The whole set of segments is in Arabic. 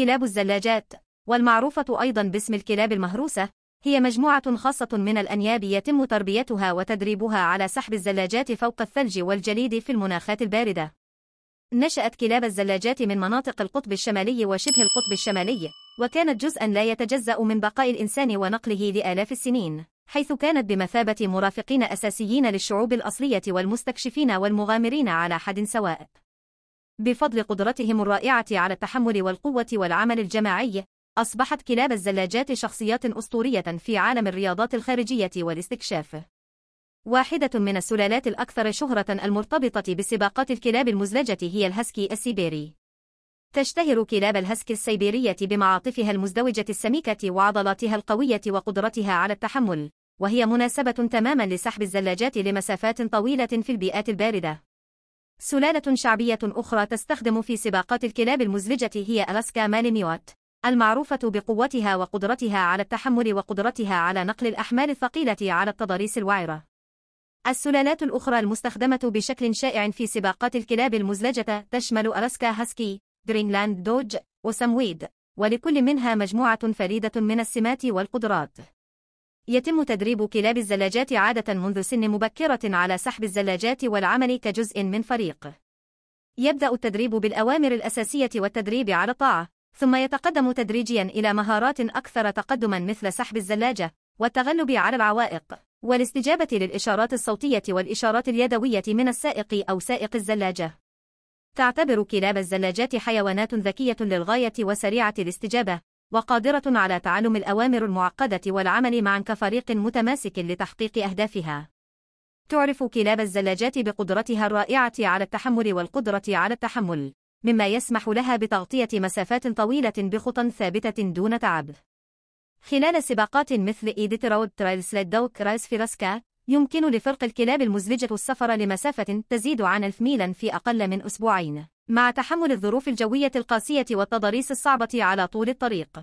كلاب الزلاجات والمعروفة أيضا باسم الكلاب المهروسة هي مجموعة خاصة من الأنياب يتم تربيتها وتدريبها على سحب الزلاجات فوق الثلج والجليد في المناخات الباردة. نشأت كلاب الزلاجات من مناطق القطب الشمالي وشبه القطب الشمالي، وكانت جزءا لا يتجزأ من بقاء الإنسان ونقله لآلاف السنين، حيث كانت بمثابة مرافقين أساسيين للشعوب الأصلية والمستكشفين والمغامرين على حد سواء. بفضل قدرتهم الرائعة على التحمل والقوة والعمل الجماعي، أصبحت كلاب الزلاجات شخصيات أسطورية في عالم الرياضات الخارجية والاستكشاف. واحدة من السلالات الأكثر شهرة المرتبطة بسباقات الكلاب المزلجة هي الهسكي السيبيري. تشتهر كلاب الهسكي السيبيرية بمعاطفها المزدوجة السميكة وعضلاتها القوية وقدرتها على التحمل، وهي مناسبة تماما لسحب الزلاجات لمسافات طويلة في البيئات الباردة. سلالة شعبية أخرى تستخدم في سباقات الكلاب المزلجة هي ألاسكا ماليميوات المعروفة بقوتها وقدرتها على التحمل وقدرتها على نقل الأحمال الثقيلة على التضاريس الوعرة. السلالات الأخرى المستخدمة بشكل شائع في سباقات الكلاب المزلجة تشمل ألاسكا هاسكي، جرينلاند دوج، وسمويد، ولكل منها مجموعة فريدة من السمات والقدرات. يتم تدريب كلاب الزلاجات عادة منذ سن مبكرة على سحب الزلاجات والعمل كجزء من فريق. يبدأ التدريب بالأوامر الأساسية والتدريب على الطاعة، ثم يتقدم تدريجيا إلى مهارات أكثر تقدما مثل سحب الزلاجة والتغلب على العوائق والاستجابة للإشارات الصوتية والإشارات اليدوية من السائق أو سائق الزلاجة. تعتبر كلاب الزلاجات حيوانات ذكية للغاية وسريعة الاستجابة، وقادرة على تعلم الأوامر المعقدة والعمل معا كفريق متماسك لتحقيق أهدافها. تعرف كلاب الزلاجات بقدرتها الرائعة على التحمل والقدرة على التحمل، مما يسمح لها بتغطية مسافات طويلة بخطى ثابتة دون تعب. خلال سباقات مثل إيديت رود ترايلز للدوك رايس فيراسكا، يمكن لفرق الكلاب المزلجة السفر لمسافة تزيد عن 1000 ميلا في أقل من أسبوعين. مع تحمل الظروف الجوية القاسية والتضاريس الصعبة على طول الطريق.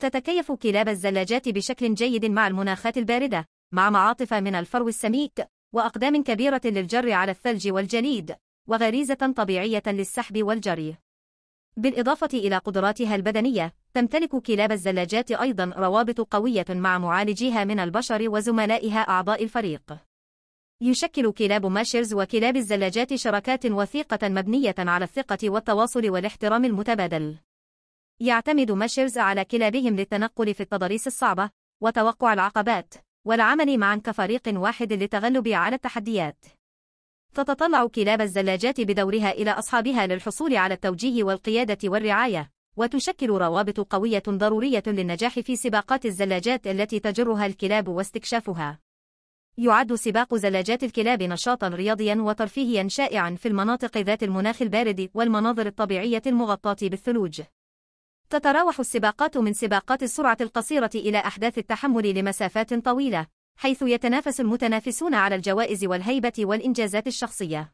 تتكيف كلاب الزلاجات بشكل جيد مع المناخات الباردة، مع معاطف من الفرو السميك، وأقدام كبيرة للجر على الثلج والجليد، وغريزة طبيعية للسحب والجري. بالإضافة إلى قدراتها البدنية، تمتلك كلاب الزلاجات أيضا روابط قوية مع معالجيها من البشر وزملائها أعضاء الفريق. يشكل كلاب ماشرز وكلاب الزلاجات شراكات وثيقة مبنية على الثقة والتواصل والاحترام المتبادل. يعتمد ماشرز على كلابهم للتنقل في التضاريس الصعبة وتوقع العقبات والعمل معا كفريق واحد للتغلب على التحديات. تتطلع كلاب الزلاجات بدورها إلى أصحابها للحصول على التوجيه والقيادة والرعاية، وتشكل روابط قوية ضرورية للنجاح في سباقات الزلاجات التي تجرها الكلاب واستكشافها. يعد سباق زلاجات الكلاب نشاطا رياضيا وترفيهيا شائعا في المناطق ذات المناخ البارد والمناظر الطبيعية المغطاة بالثلوج. تتراوح السباقات من سباقات السرعة القصيرة إلى أحداث التحمل لمسافات طويلة، حيث يتنافس المتنافسون على الجوائز والهيبة والإنجازات الشخصية.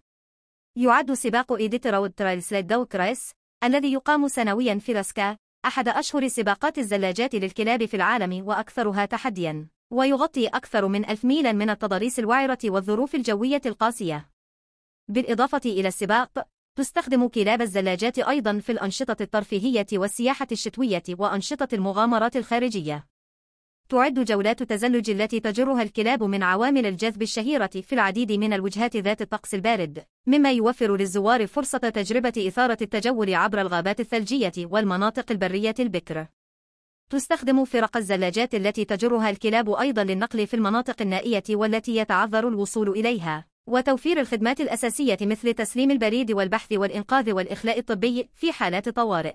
يعد سباق إيديت رود ترايلز للدو كريس الذي يقام سنويا في راسكا، أحد أشهر سباقات الزلاجات للكلاب في العالم وأكثرها تحدياً. ويغطي أكثر من ألف ميلا من التضاريس الوعرة والظروف الجوية القاسية. بالإضافة إلى السباق، تستخدم كلاب الزلاجات أيضا في الأنشطة الترفيهية والسياحة الشتوية وأنشطة المغامرات الخارجية. تعد جولات التزلج التي تجرها الكلاب من عوامل الجذب الشهيرة في العديد من الوجهات ذات الطقس البارد، مما يوفر للزوار فرصة تجربة إثارة التجول عبر الغابات الثلجية والمناطق البرية البكر. تستخدم فرق الزلاجات التي تجرها الكلاب أيضا للنقل في المناطق النائية والتي يتعذر الوصول إليها وتوفير الخدمات الأساسية مثل تسليم البريد والبحث والإنقاذ والإخلاء الطبي في حالات طوارئ.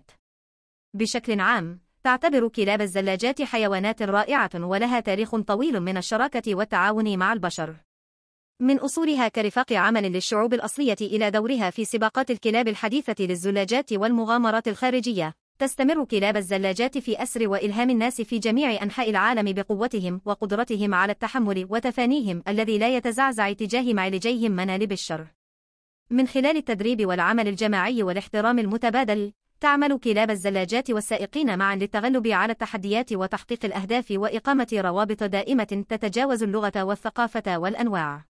بشكل عام، تعتبر كلاب الزلاجات حيوانات رائعة ولها تاريخ طويل من الشراكة والتعاون مع البشر. من أصولها كرفاق عمل للشعوب الأصلية إلى دورها في سباقات الكلاب الحديثة للزلاجات والمغامرات الخارجية، تستمر كلاب الزلاجات في أسر وإلهام الناس في جميع أنحاء العالم بقوتهم وقدرتهم على التحمل وتفانيهم الذي لا يتزعزع تجاه معالجيهم منالب الشر. من خلال التدريب والعمل الجماعي والاحترام المتبادل، تعمل كلاب الزلاجات والسائقين معا للتغلب على التحديات وتحقيق الأهداف وإقامة روابط دائمة تتجاوز اللغة والثقافة والأنواع.